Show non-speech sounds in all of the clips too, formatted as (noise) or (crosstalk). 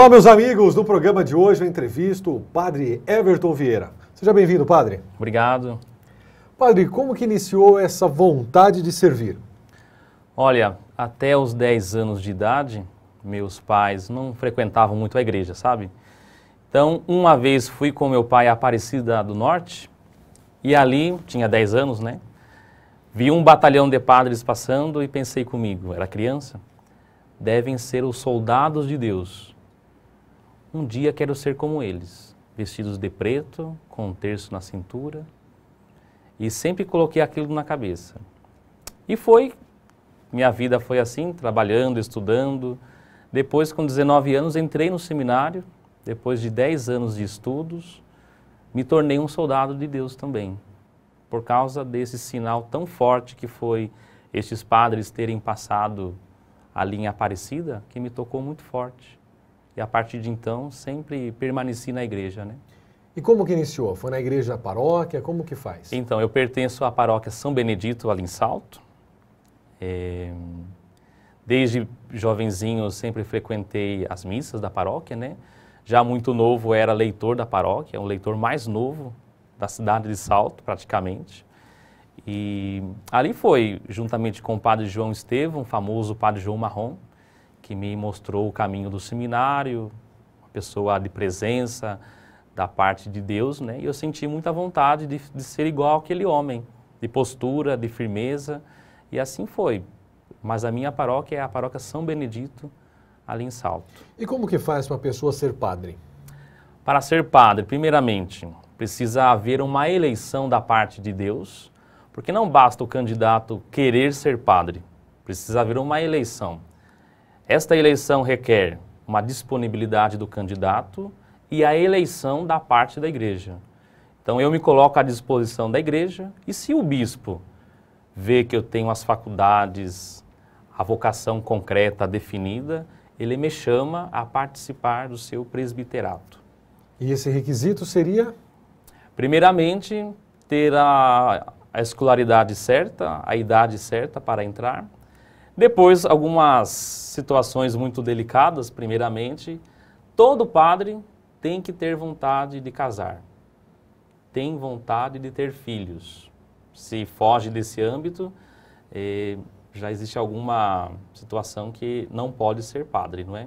Olá, meus amigos. No programa de hoje eu entrevisto o padre Everton Vieira. Seja bem-vindo, padre. Obrigado. Padre, como que iniciou essa vontade de servir? Olha, até os 10 anos de idade, meus pais não frequentavam muito a igreja, sabe? Então, uma vez fui com meu pai à Aparecida do Norte e ali, tinha 10 anos, né? Vi um batalhão de padres passando e pensei comigo, era criança, devem ser os soldados de Deus um dia quero ser como eles, vestidos de preto, com um terço na cintura. E sempre coloquei aquilo na cabeça. E foi, minha vida foi assim, trabalhando, estudando. Depois, com 19 anos, entrei no seminário. Depois de 10 anos de estudos, me tornei um soldado de Deus também. Por causa desse sinal tão forte que foi estes padres terem passado a linha Aparecida, que me tocou muito forte e a partir de então sempre permaneci na igreja, né? E como que iniciou? Foi na igreja paróquia? Como que faz? Então, eu pertenço à paróquia São Benedito, ali em Salto. É... Desde jovenzinho eu sempre frequentei as missas da paróquia, né? Já muito novo era leitor da paróquia, um leitor mais novo da cidade de Salto, praticamente. E ali foi, juntamente com o padre João Estevão, famoso padre João Marrom, que me mostrou o caminho do seminário, uma pessoa de presença da parte de Deus, né? E eu senti muita vontade de, de ser igual aquele homem, de postura, de firmeza, e assim foi. Mas a minha paróquia é a paróquia São Benedito, ali em Salto. E como que faz uma pessoa ser padre? Para ser padre, primeiramente, precisa haver uma eleição da parte de Deus, porque não basta o candidato querer ser padre, precisa haver uma eleição. Esta eleição requer uma disponibilidade do candidato e a eleição da parte da igreja. Então eu me coloco à disposição da igreja e se o bispo vê que eu tenho as faculdades, a vocação concreta definida, ele me chama a participar do seu presbiterato. E esse requisito seria? Primeiramente, ter a, a escolaridade certa, a idade certa para entrar depois, algumas situações muito delicadas, primeiramente, todo padre tem que ter vontade de casar, tem vontade de ter filhos. Se foge desse âmbito, eh, já existe alguma situação que não pode ser padre, não é?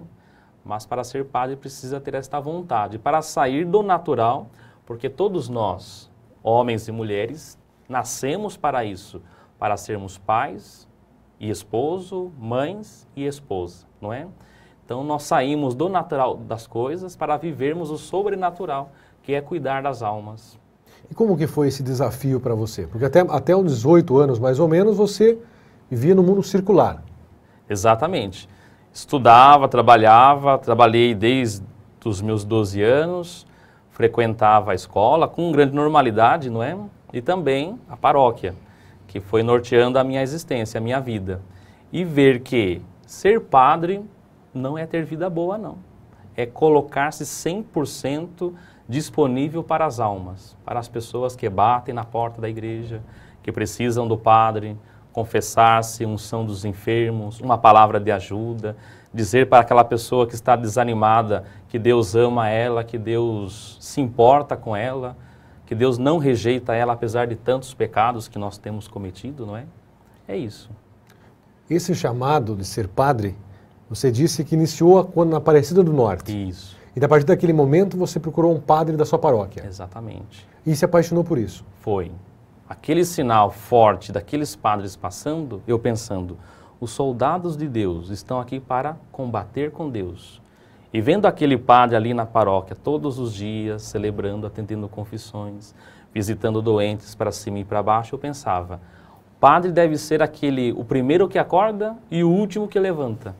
Mas para ser padre precisa ter esta vontade, para sair do natural, porque todos nós, homens e mulheres, nascemos para isso, para sermos pais, e esposo, mães e esposa, não é? Então nós saímos do natural das coisas para vivermos o sobrenatural, que é cuidar das almas. E como que foi esse desafio para você? Porque até, até os 18 anos, mais ou menos, você vivia no mundo circular. Exatamente. Estudava, trabalhava, trabalhei desde os meus 12 anos, frequentava a escola com grande normalidade, não é? E também a paróquia que foi norteando a minha existência, a minha vida. E ver que ser padre não é ter vida boa, não. É colocar-se 100% disponível para as almas, para as pessoas que batem na porta da igreja, que precisam do padre, confessar-se, unção dos enfermos, uma palavra de ajuda, dizer para aquela pessoa que está desanimada que Deus ama ela, que Deus se importa com ela que Deus não rejeita ela apesar de tantos pecados que nós temos cometido, não é? É isso. Esse chamado de ser padre, você disse que iniciou quando na Aparecida do Norte. Isso. E a partir daquele momento você procurou um padre da sua paróquia. Exatamente. E se apaixonou por isso. Foi. Aquele sinal forte daqueles padres passando, eu pensando, os soldados de Deus estão aqui para combater com Deus. E vendo aquele padre ali na paróquia todos os dias, celebrando, atendendo confissões, visitando doentes para cima e para baixo, eu pensava: o padre deve ser aquele, o primeiro que acorda e o último que levanta.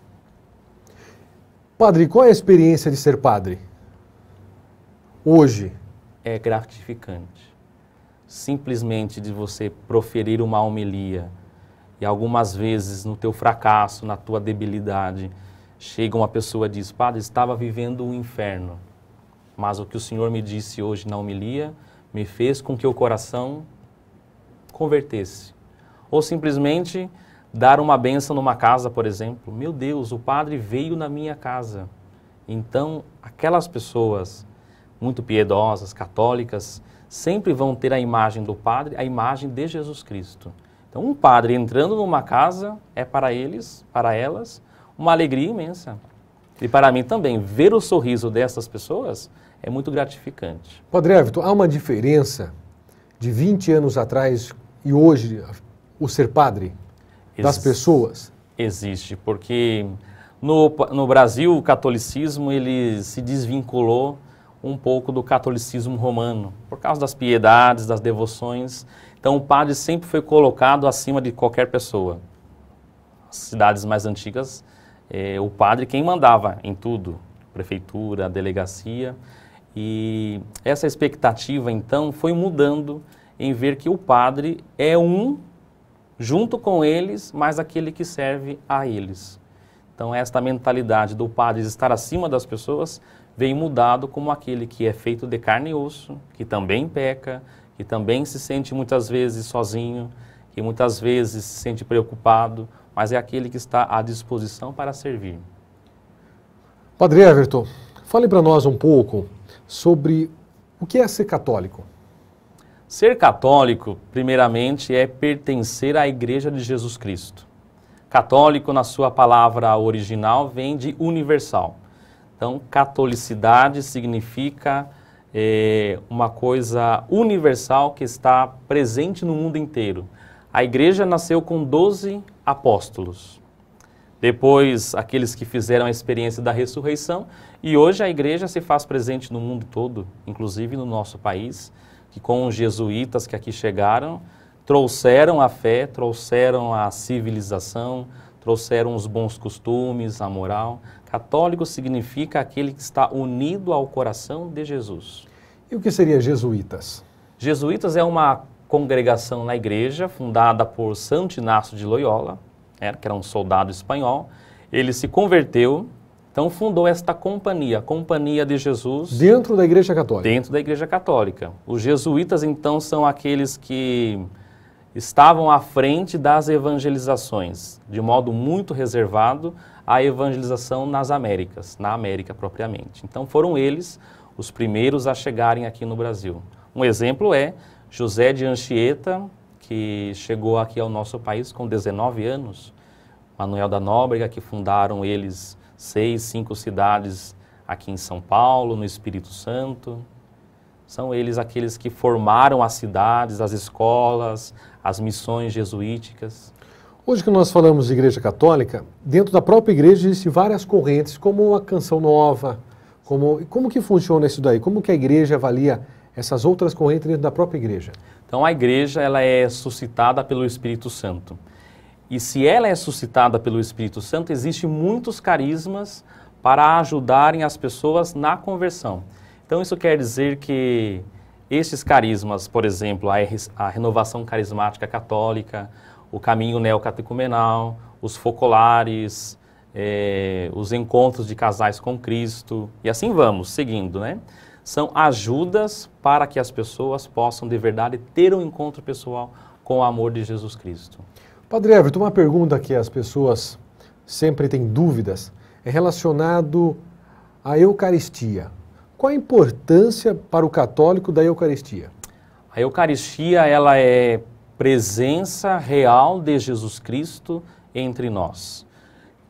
Padre, qual é a experiência de ser padre? Hoje. É gratificante. Simplesmente de você proferir uma homilia e algumas vezes no teu fracasso, na tua debilidade, Chega uma pessoa e diz: Padre, estava vivendo um inferno, mas o que o Senhor me disse hoje na homilia me fez com que o coração convertesse. Ou simplesmente dar uma benção numa casa, por exemplo. Meu Deus, o padre veio na minha casa. Então, aquelas pessoas muito piedosas, católicas, sempre vão ter a imagem do padre, a imagem de Jesus Cristo. Então, um padre entrando numa casa é para eles, para elas, uma alegria imensa. E para mim também, ver o sorriso dessas pessoas é muito gratificante. Padre Everton, há uma diferença de 20 anos atrás e hoje, o ser padre das pessoas? Existe, porque no, no Brasil o catolicismo ele se desvinculou um pouco do catolicismo romano, por causa das piedades, das devoções. Então o padre sempre foi colocado acima de qualquer pessoa. As cidades mais antigas é, o padre quem mandava em tudo, prefeitura, delegacia. E essa expectativa, então, foi mudando em ver que o padre é um junto com eles, mas aquele que serve a eles. Então, esta mentalidade do padre estar acima das pessoas vem mudado como aquele que é feito de carne e osso, que também peca, que também se sente muitas vezes sozinho, que muitas vezes se sente preocupado, mas é aquele que está à disposição para servir. Padre Everton, fale para nós um pouco sobre o que é ser católico. Ser católico, primeiramente, é pertencer à Igreja de Jesus Cristo. Católico, na sua palavra original, vem de universal. Então, catolicidade significa é, uma coisa universal que está presente no mundo inteiro. A igreja nasceu com 12 apóstolos. Depois, aqueles que fizeram a experiência da ressurreição. E hoje a igreja se faz presente no mundo todo, inclusive no nosso país, que com os jesuítas que aqui chegaram, trouxeram a fé, trouxeram a civilização, trouxeram os bons costumes, a moral. Católico significa aquele que está unido ao coração de Jesus. E o que seria jesuítas? Jesuítas é uma congregação na igreja, fundada por Santo Inácio de Loyola, né, que era um soldado espanhol. Ele se converteu, então fundou esta companhia, a Companhia de Jesus. Dentro da Igreja Católica? Dentro da Igreja Católica. Os jesuítas, então, são aqueles que estavam à frente das evangelizações, de modo muito reservado à evangelização nas Américas, na América propriamente. Então foram eles os primeiros a chegarem aqui no Brasil. Um exemplo é José de Anchieta, que chegou aqui ao nosso país com 19 anos, Manuel da Nóbrega, que fundaram eles seis, cinco cidades aqui em São Paulo, no Espírito Santo. São eles aqueles que formaram as cidades, as escolas, as missões jesuíticas. Hoje que nós falamos de Igreja Católica, dentro da própria Igreja existem várias correntes, como a Canção Nova, como, como que funciona isso daí? Como que a Igreja avalia essas outras correntes dentro da própria igreja. Então a igreja ela é suscitada pelo Espírito Santo. E se ela é suscitada pelo Espírito Santo, existem muitos carismas para ajudarem as pessoas na conversão. Então isso quer dizer que esses carismas, por exemplo, a, a renovação carismática católica, o caminho neocatecumenal, os focolares, é, os encontros de casais com Cristo, e assim vamos, seguindo, né? são ajudas para que as pessoas possam de verdade ter um encontro pessoal com o amor de Jesus Cristo. Padre Everton, uma pergunta que as pessoas sempre têm dúvidas é relacionado à Eucaristia. Qual a importância para o católico da Eucaristia? A Eucaristia ela é presença real de Jesus Cristo entre nós.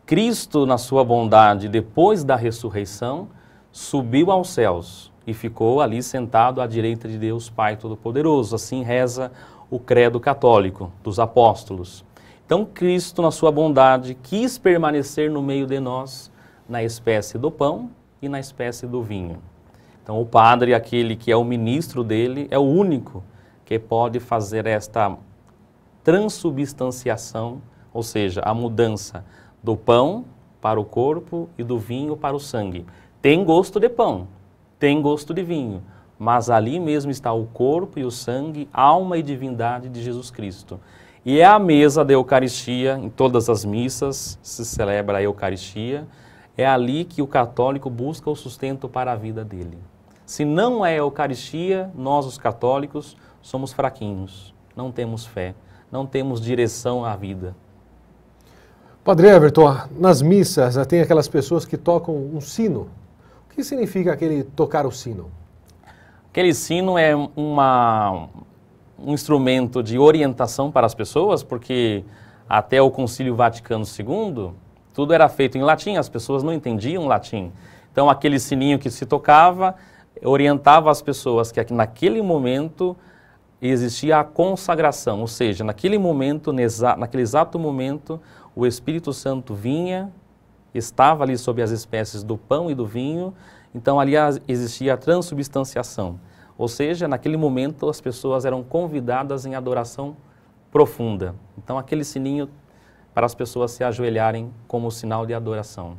Cristo, na sua bondade, depois da ressurreição, subiu aos céus e ficou ali sentado à direita de Deus Pai Todo-Poderoso. Assim reza o credo católico dos apóstolos. Então Cristo, na sua bondade, quis permanecer no meio de nós na espécie do pão e na espécie do vinho. Então o padre, aquele que é o ministro dele, é o único que pode fazer esta transubstanciação, ou seja, a mudança do pão para o corpo e do vinho para o sangue. Tem gosto de pão, tem gosto de vinho, mas ali mesmo está o corpo e o sangue, alma e divindade de Jesus Cristo. E é a mesa da Eucaristia, em todas as missas se celebra a Eucaristia, é ali que o católico busca o sustento para a vida dele. Se não é a Eucaristia, nós os católicos somos fraquinhos, não temos fé, não temos direção à vida. Padre Everton, nas missas eh, tem aquelas pessoas que tocam um sino o que significa aquele tocar o sino? Aquele sino é uma, um instrumento de orientação para as pessoas, porque até o Concílio Vaticano II, tudo era feito em latim, as pessoas não entendiam latim. Então, aquele sininho que se tocava orientava as pessoas que naquele momento existia a consagração, ou seja, naquele momento, naquele exato momento, o Espírito Santo vinha estava ali sobre as espécies do pão e do vinho, então ali existia a transubstanciação. Ou seja, naquele momento as pessoas eram convidadas em adoração profunda. Então aquele sininho para as pessoas se ajoelharem como sinal de adoração.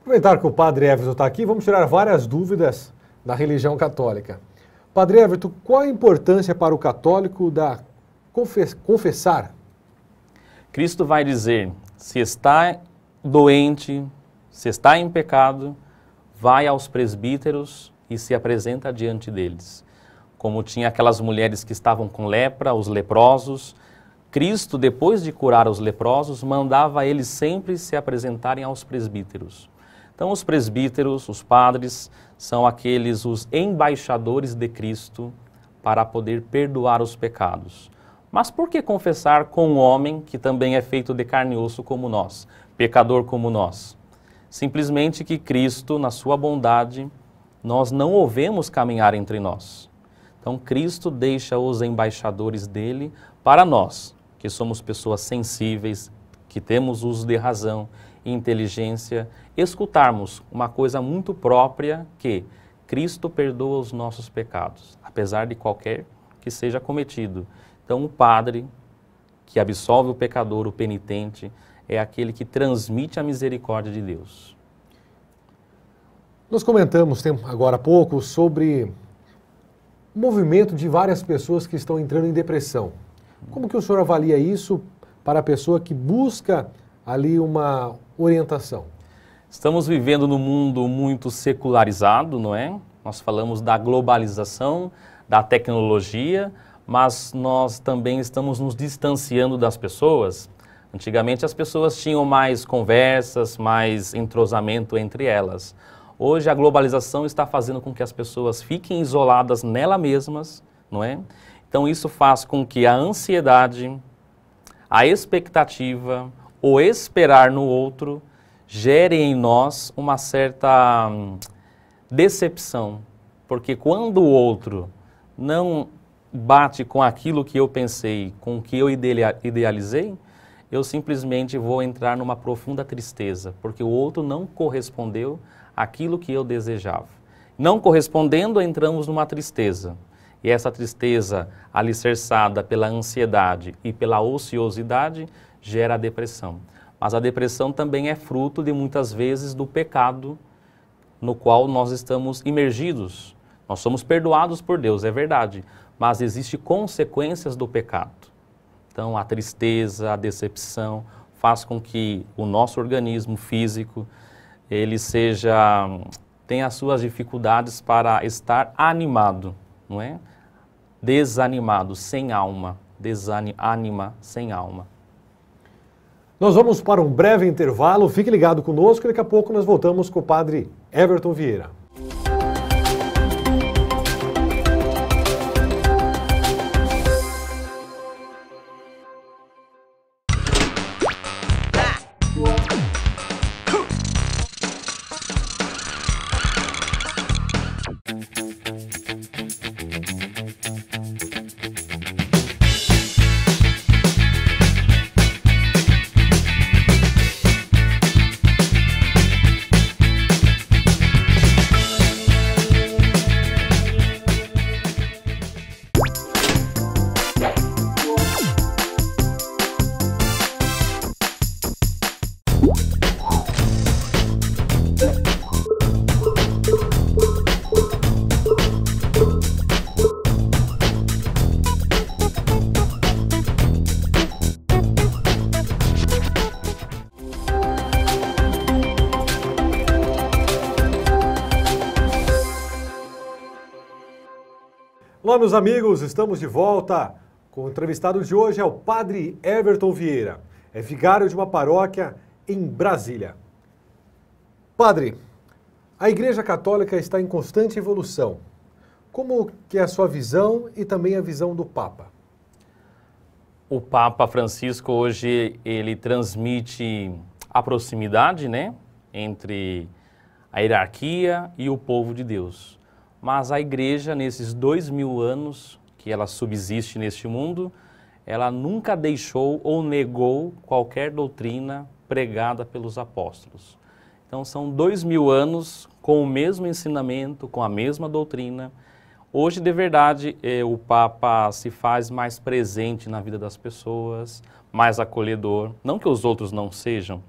Aproveitar que o Padre Everton está aqui, vamos tirar várias dúvidas da religião católica. Padre Everton, qual a importância para o católico da confessar? Cristo vai dizer: se está doente, se está em pecado, vai aos presbíteros e se apresenta diante deles. Como tinha aquelas mulheres que estavam com lepra, os leprosos, Cristo, depois de curar os leprosos, mandava eles sempre se apresentarem aos presbíteros. Então, os presbíteros, os padres, são aqueles os embaixadores de Cristo para poder perdoar os pecados. Mas por que confessar com um homem que também é feito de carne e osso como nós? pecador como nós. Simplesmente que Cristo, na sua bondade, nós não o vemos caminhar entre nós. Então, Cristo deixa os embaixadores dele para nós, que somos pessoas sensíveis, que temos uso de razão e inteligência, escutarmos uma coisa muito própria que Cristo perdoa os nossos pecados, apesar de qualquer que seja cometido. Então, o padre que absolve o pecador, o penitente, é aquele que transmite a misericórdia de Deus. Nós comentamos agora há pouco sobre o movimento de várias pessoas que estão entrando em depressão. Como que o senhor avalia isso para a pessoa que busca ali uma orientação? Estamos vivendo num mundo muito secularizado, não é? Nós falamos da globalização, da tecnologia, mas nós também estamos nos distanciando das pessoas Antigamente as pessoas tinham mais conversas, mais entrosamento entre elas. Hoje a globalização está fazendo com que as pessoas fiquem isoladas nela mesmas, não é? Então isso faz com que a ansiedade, a expectativa, o esperar no outro gere em nós uma certa hum, decepção, porque quando o outro não bate com aquilo que eu pensei, com o que eu idealizei, eu simplesmente vou entrar numa profunda tristeza, porque o outro não correspondeu àquilo que eu desejava. Não correspondendo, entramos numa tristeza. E essa tristeza, alicerçada pela ansiedade e pela ociosidade, gera a depressão. Mas a depressão também é fruto de muitas vezes do pecado no qual nós estamos imergidos. Nós somos perdoados por Deus, é verdade, mas existem consequências do pecado. Então, a tristeza, a decepção faz com que o nosso organismo físico ele seja tem as suas dificuldades para estar animado, não é? Desanimado, sem alma, desanima, sem alma. Nós vamos para um breve intervalo, fique ligado conosco, daqui a pouco nós voltamos com o padre Everton Vieira. meus amigos, estamos de volta. Com o entrevistado de hoje é o Padre Everton Vieira, é vigário de uma paróquia em Brasília. Padre, a Igreja Católica está em constante evolução. Como que é a sua visão e também a visão do Papa? O Papa Francisco hoje ele transmite a proximidade, né, entre a hierarquia e o povo de Deus. Mas a igreja, nesses dois mil anos que ela subsiste neste mundo, ela nunca deixou ou negou qualquer doutrina pregada pelos apóstolos. Então são dois mil anos com o mesmo ensinamento, com a mesma doutrina. Hoje, de verdade, eh, o Papa se faz mais presente na vida das pessoas, mais acolhedor. Não que os outros não sejam,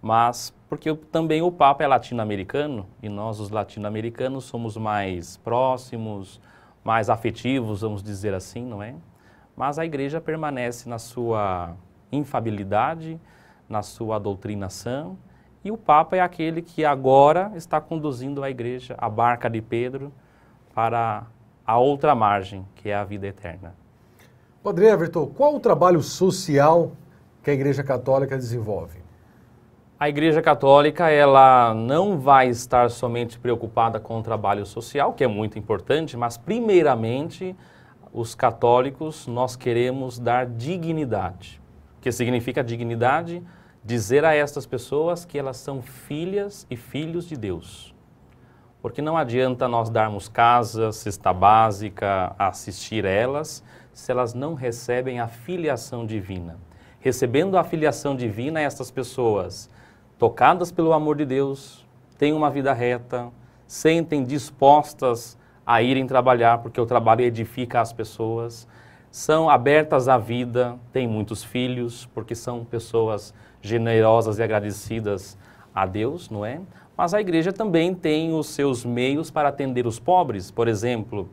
mas porque também o Papa é latino-americano e nós, os latino-americanos, somos mais próximos, mais afetivos, vamos dizer assim, não é? Mas a igreja permanece na sua infabilidade, na sua doutrinação, e o Papa é aquele que agora está conduzindo a igreja, a barca de Pedro, para a outra margem, que é a vida eterna. Padre Everton, qual o trabalho social que a Igreja Católica desenvolve? a Igreja Católica ela não vai estar somente preocupada com o trabalho social, que é muito importante, mas primeiramente os católicos nós queremos dar dignidade. O que significa dignidade? Dizer a estas pessoas que elas são filhas e filhos de Deus. Porque não adianta nós darmos casa, cesta básica, assistir elas, se elas não recebem a filiação divina. Recebendo a filiação divina, estas pessoas tocadas pelo amor de Deus, têm uma vida reta, sentem dispostas a irem trabalhar, porque o trabalho edifica as pessoas, são abertas à vida, têm muitos filhos, porque são pessoas generosas e agradecidas a Deus, não é? Mas a igreja também tem os seus meios para atender os pobres, por exemplo,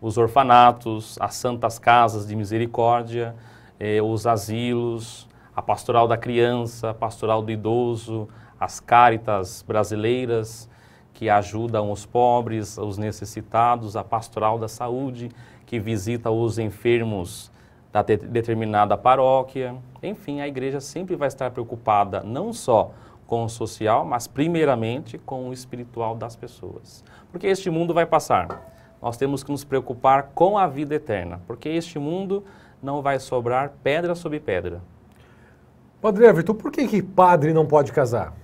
os orfanatos, as santas casas de misericórdia, eh, os asilos, a pastoral da criança, a pastoral do idoso, as caritas brasileiras que ajudam os pobres, os necessitados, a pastoral da saúde que visita os enfermos da de determinada paróquia. Enfim, a igreja sempre vai estar preocupada não só com o social, mas primeiramente com o espiritual das pessoas. Porque este mundo vai passar. Nós temos que nos preocupar com a vida eterna, porque este mundo não vai sobrar pedra sobre pedra. Padre Everton, por que, que padre não pode casar?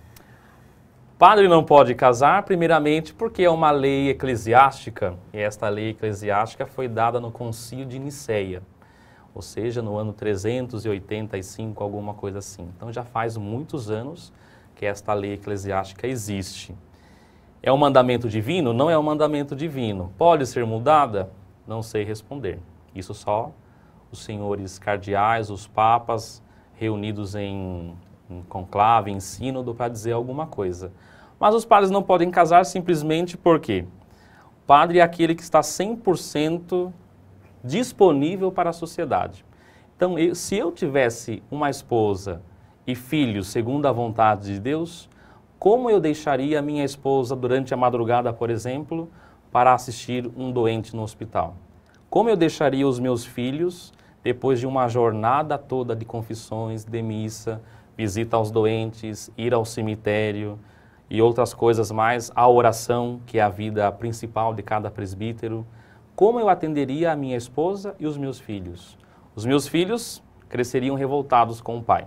Padre não pode casar, primeiramente, porque é uma lei eclesiástica, e esta lei eclesiástica foi dada no concílio de Nicéia, ou seja, no ano 385, alguma coisa assim. Então já faz muitos anos que esta lei eclesiástica existe. É um mandamento divino? Não é um mandamento divino. Pode ser mudada? Não sei responder. Isso só os senhores cardeais, os papas, reunidos em, em conclave, em sínodo, para dizer alguma coisa. Mas os padres não podem casar simplesmente porque o padre é aquele que está 100% disponível para a sociedade. Então, eu, se eu tivesse uma esposa e filhos segundo a vontade de Deus, como eu deixaria a minha esposa durante a madrugada, por exemplo, para assistir um doente no hospital? Como eu deixaria os meus filhos depois de uma jornada toda de confissões, de missa, visita aos doentes, ir ao cemitério e outras coisas mais, a oração, que é a vida principal de cada presbítero, como eu atenderia a minha esposa e os meus filhos? Os meus filhos cresceriam revoltados com o pai.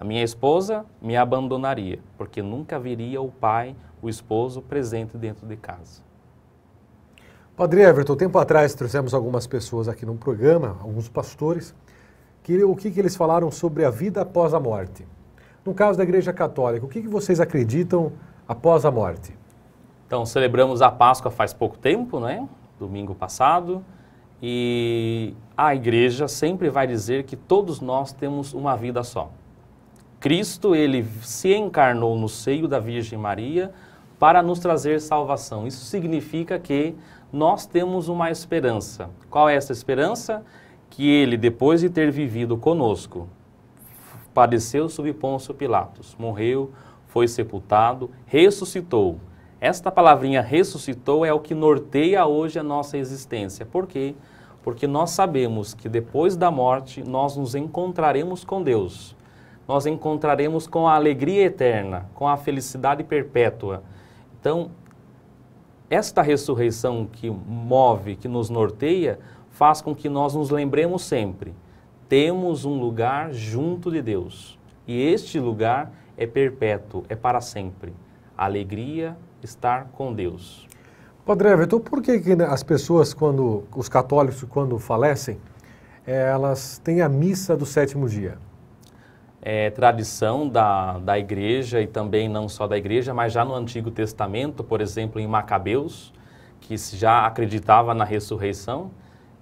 A minha esposa me abandonaria, porque nunca veria o pai, o esposo presente dentro de casa. Padre Everton, tempo atrás trouxemos algumas pessoas aqui no programa, alguns pastores, que o que, que eles falaram sobre a vida após a morte. No caso da Igreja Católica, o que, que vocês acreditam após a morte? Então, celebramos a Páscoa faz pouco tempo, né? Domingo passado. E a igreja sempre vai dizer que todos nós temos uma vida só. Cristo, ele se encarnou no seio da Virgem Maria para nos trazer salvação. Isso significa que nós temos uma esperança. Qual é essa esperança? Que ele, depois de ter vivido conosco, padeceu sob Pôncio Pilatos, morreu, foi sepultado, ressuscitou. Esta palavrinha ressuscitou é o que norteia hoje a nossa existência. Por quê? Porque nós sabemos que depois da morte nós nos encontraremos com Deus. Nós encontraremos com a alegria eterna, com a felicidade perpétua. Então, esta ressurreição que move, que nos norteia, faz com que nós nos lembremos sempre: temos um lugar junto de Deus. E este lugar é perpétuo, é para sempre. alegria estar com Deus. Padre Everton, por que, que as pessoas, quando os católicos, quando falecem, eh, elas têm a missa do sétimo dia? é, tradição da, da igreja e também não só da igreja, mas já no Antigo Testamento, por exemplo, em Macabeus, que já acreditava na ressurreição,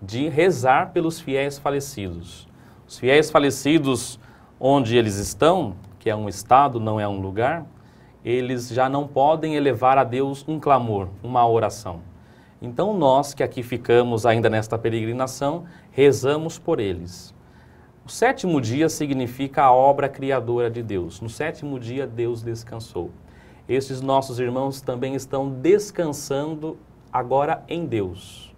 de rezar pelos fiéis falecidos. Os fiéis falecidos, onde eles estão, que é um estado, não é um lugar, eles já não podem elevar a Deus um clamor, uma oração. Então, nós que aqui ficamos ainda nesta peregrinação, rezamos por eles. O sétimo dia significa a obra criadora de Deus. No sétimo dia, Deus descansou. Esses nossos irmãos também estão descansando agora em Deus.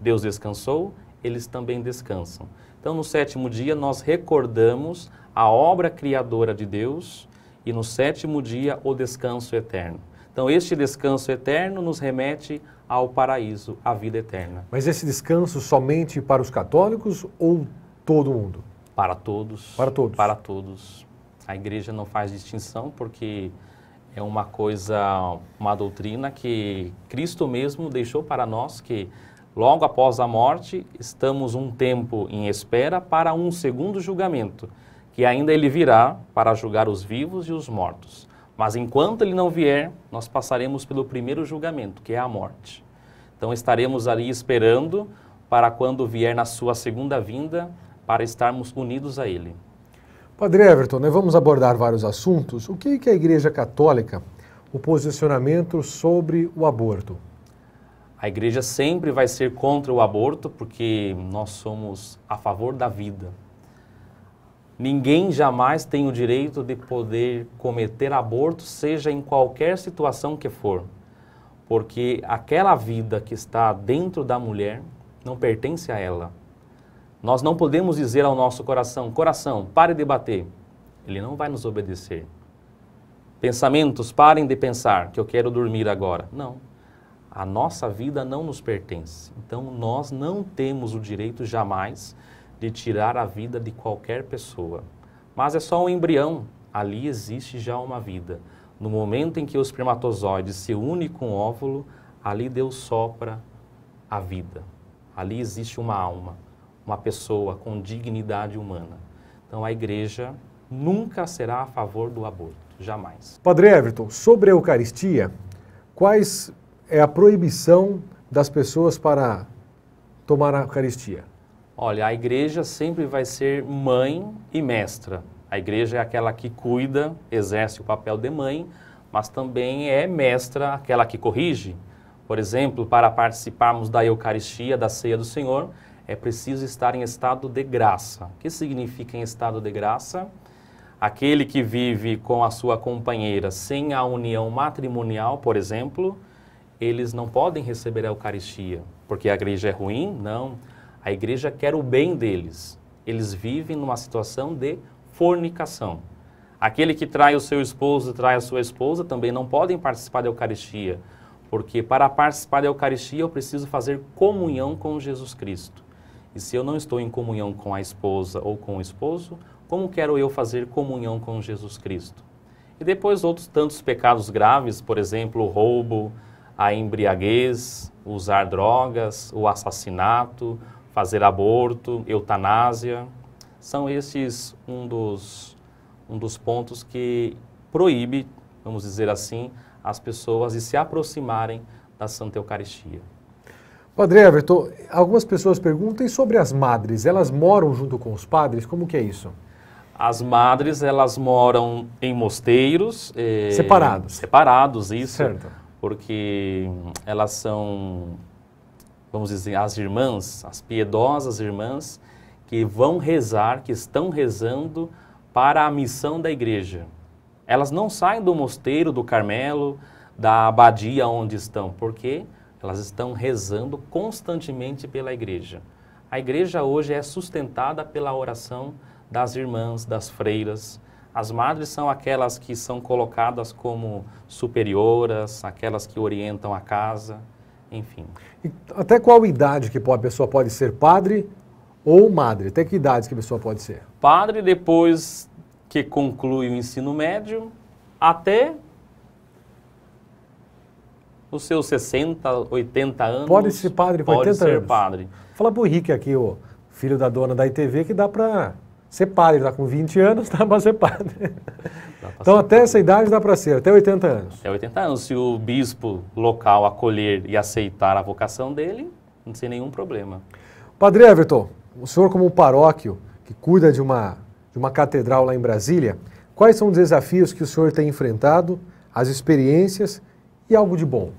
Deus descansou, eles também descansam. Então, no sétimo dia, nós recordamos a obra criadora de Deus e no sétimo dia, o descanso eterno. Então, este descanso eterno nos remete ao paraíso, à vida eterna. Mas esse descanso somente para os católicos ou todo mundo? Para todos. Para todos. Para todos. A igreja não faz distinção porque é uma coisa, uma doutrina que Cristo mesmo deixou para nós que logo após a morte estamos um tempo em espera para um segundo julgamento, que ainda ele virá para julgar os vivos e os mortos. Mas enquanto ele não vier, nós passaremos pelo primeiro julgamento, que é a morte. Então estaremos ali esperando para quando vier na sua segunda vinda, para estarmos unidos a Ele. Padre Everton, né, vamos abordar vários assuntos. O que, que a Igreja Católica, o posicionamento sobre o aborto? A Igreja sempre vai ser contra o aborto porque nós somos a favor da vida. Ninguém jamais tem o direito de poder cometer aborto, seja em qualquer situação que for, porque aquela vida que está dentro da mulher não pertence a ela nós não podemos dizer ao nosso coração: coração, pare de bater. Ele não vai nos obedecer. Pensamentos, parem de pensar que eu quero dormir agora. Não. A nossa vida não nos pertence. Então nós não temos o direito jamais de tirar a vida de qualquer pessoa. Mas é só um embrião. Ali existe já uma vida. No momento em que o espermatozoide se une com o óvulo, ali Deus sopra a vida. Ali existe uma alma uma pessoa com dignidade humana. Então a igreja nunca será a favor do aborto, jamais. Padre Everton, sobre a Eucaristia, quais é a proibição das pessoas para tomar a Eucaristia? Olha, a igreja sempre vai ser mãe e mestra. A igreja é aquela que cuida, exerce o papel de mãe, mas também é mestra, aquela que corrige. Por exemplo, para participarmos da Eucaristia, da Ceia do Senhor, é preciso estar em estado de graça. O que significa em estado de graça? Aquele que vive com a sua companheira sem a união matrimonial, por exemplo, eles não podem receber a Eucaristia, porque a igreja é ruim? Não. A igreja quer o bem deles. Eles vivem numa situação de fornicação. Aquele que trai o seu esposo e trai a sua esposa também não podem participar da Eucaristia, porque para participar da Eucaristia eu preciso fazer comunhão com Jesus Cristo. E se eu não estou em comunhão com a esposa ou com o esposo, como quero eu fazer comunhão com Jesus Cristo? E depois outros tantos pecados graves, por exemplo, o roubo, a embriaguez, usar drogas, o assassinato, fazer aborto, eutanásia. São esses um dos, um dos pontos que proíbe, vamos dizer assim, as pessoas de se aproximarem da Santa Eucaristia. Padre Everton, algumas pessoas perguntam sobre as madres. Elas moram junto com os padres? Como que é isso? As madres, elas moram em mosteiros. Eh, separados. Separados, isso. Certo. Porque elas são, vamos dizer, as irmãs, as piedosas irmãs, que vão rezar, que estão rezando para a missão da igreja. Elas não saem do mosteiro, do Carmelo, da abadia onde estão. Por quê? Porque elas estão rezando constantemente pela igreja. A igreja hoje é sustentada pela oração das irmãs, das freiras. As madres são aquelas que são colocadas como superioras, aquelas que orientam a casa, enfim. E até qual idade que a pessoa pode ser padre ou madre? Até que idade que a pessoa pode ser? Padre depois que conclui o ensino médio até os seus 60, 80 anos. Pode ser padre com pode 80 anos. Pode ser padre. Fala pro Rick aqui, o filho da dona da ITV, que dá para ser padre. está com 20 anos, (laughs) dá para ser padre. Então, até essa idade dá para ser, até 80 anos. Até 80 anos. Se o bispo local acolher e aceitar a vocação dele, não tem nenhum problema. Padre Everton, o senhor, como um paróquio que cuida de uma, de uma catedral lá em Brasília, quais são os desafios que o senhor tem enfrentado, as experiências e algo de bom?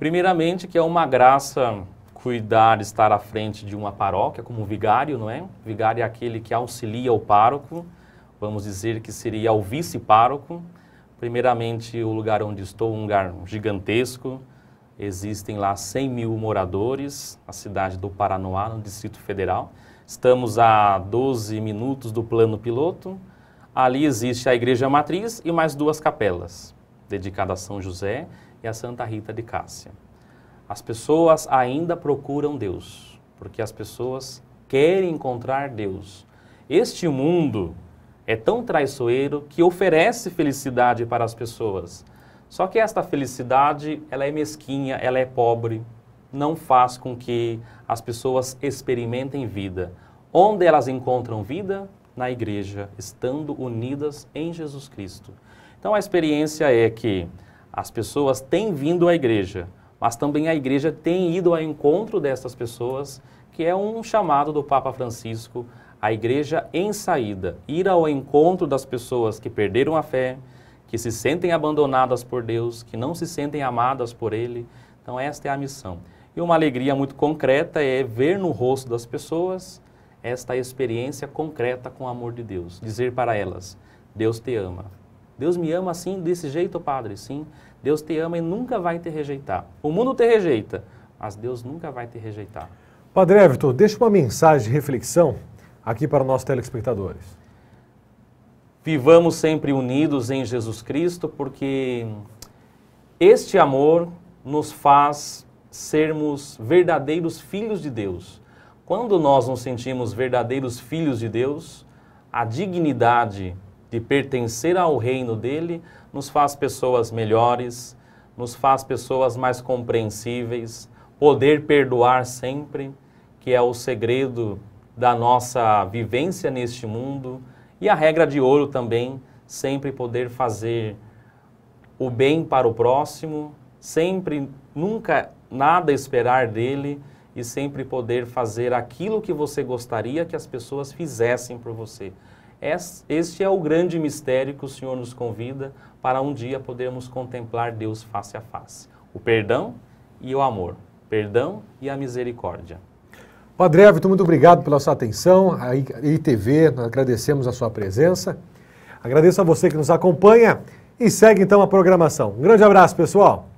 Primeiramente, que é uma graça cuidar, estar à frente de uma paróquia, como vigário, não é? Vigário é aquele que auxilia o pároco, vamos dizer que seria o vice-pároco. Primeiramente, o lugar onde estou, um lugar gigantesco, existem lá 100 mil moradores, a cidade do Paranoá, no Distrito Federal. Estamos a 12 minutos do plano piloto. Ali existe a igreja matriz e mais duas capelas, dedicadas a São José e a Santa Rita de Cássia. As pessoas ainda procuram Deus, porque as pessoas querem encontrar Deus. Este mundo é tão traiçoeiro que oferece felicidade para as pessoas. Só que esta felicidade, ela é mesquinha, ela é pobre, não faz com que as pessoas experimentem vida. Onde elas encontram vida? Na igreja, estando unidas em Jesus Cristo. Então a experiência é que as pessoas têm vindo à igreja, mas também a igreja tem ido ao encontro dessas pessoas, que é um chamado do Papa Francisco, a igreja em saída, ir ao encontro das pessoas que perderam a fé, que se sentem abandonadas por Deus, que não se sentem amadas por Ele. Então, esta é a missão. E uma alegria muito concreta é ver no rosto das pessoas esta experiência concreta com o amor de Deus, dizer para elas: Deus te ama, Deus me ama assim, desse jeito, Padre? Sim. Deus te ama e nunca vai te rejeitar. O mundo te rejeita, mas Deus nunca vai te rejeitar. Padre Everton, deixa uma mensagem de reflexão aqui para nossos telespectadores. Vivamos sempre unidos em Jesus Cristo, porque este amor nos faz sermos verdadeiros filhos de Deus. Quando nós nos sentimos verdadeiros filhos de Deus, a dignidade de pertencer ao reino dele, nos faz pessoas melhores, nos faz pessoas mais compreensíveis, poder perdoar sempre, que é o segredo da nossa vivência neste mundo, e a regra de ouro também, sempre poder fazer o bem para o próximo, sempre nunca nada esperar dele e sempre poder fazer aquilo que você gostaria que as pessoas fizessem por você. Este é o grande mistério que o Senhor nos convida para um dia podermos contemplar Deus face a face: o perdão e o amor, perdão e a misericórdia. Padre Everton, muito obrigado pela sua atenção. A ITV, nós agradecemos a sua presença. Agradeço a você que nos acompanha e segue então a programação. Um grande abraço, pessoal!